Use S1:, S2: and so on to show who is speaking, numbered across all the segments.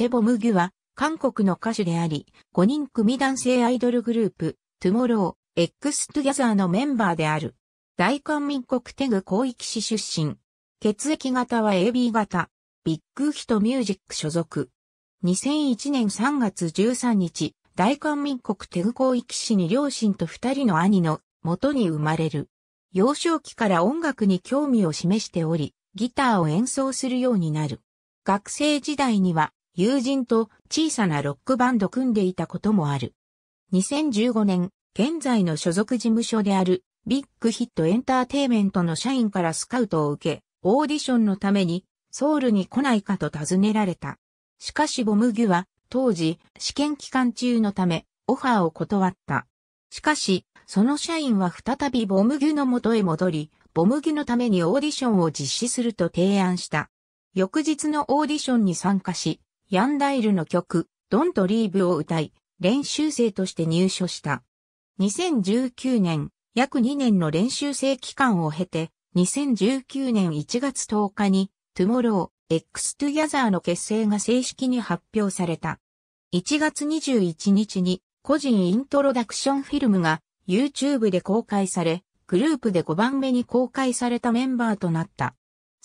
S1: チェボムギュは、韓国の歌手であ
S2: り、5人組男性アイドルグループ、トゥモロー、X トゥギャザーのメンバーである。大韓民国テグ広域市出身。血液型は AB 型。ビッグヒトミュージック所属。2001年3月13日、大韓民国テグ広域市に両親と二人の兄の元に生まれる。幼少期から音楽に興味を示しており、ギターを演奏するようになる。学生時代には友人と小さなロックバンド組んでいたこともある。2015年、現在の所属事務所であるビッグヒットエンターテイメントの社員からスカウトを受け、オーディションのためにソウルに来ないかと尋ねられた。しかしボムギュは当時試験期間中のためオファーを断った。しかし、その社員は再びボムギュの元へ戻り、ボムギュのためにオーディションを実施すると提案した。翌日のオーディションに参加し、ヤンダイルの曲、ドントリーブを歌い、練習生として入所した。2019年、約2年の練習生期間を経て、2019年1月10日に、トゥモロー、X トゥギャザーの結成が正式に発表された。1月21日に、個人イントロダクションフィルムが YouTube で公開され、グループで5番目に公開されたメンバーとなった。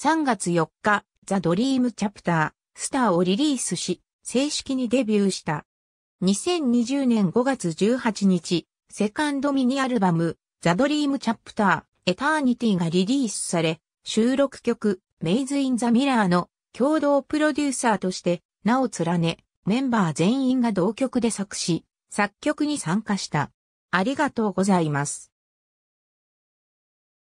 S2: 3月4日、ザ・ドリーム・チャプター。スターをリリースし、正式にデビューした。2020年5月18日、セカンドミニアルバム、ザ・ドリーム・チャプター、エターニティがリリースされ、収録曲、メイズ・イン・ザ・ミラーの共同プロデューサーとして名を連ね、メンバー全員が同曲で
S1: 作詞、作曲に参加した。ありがとうございます。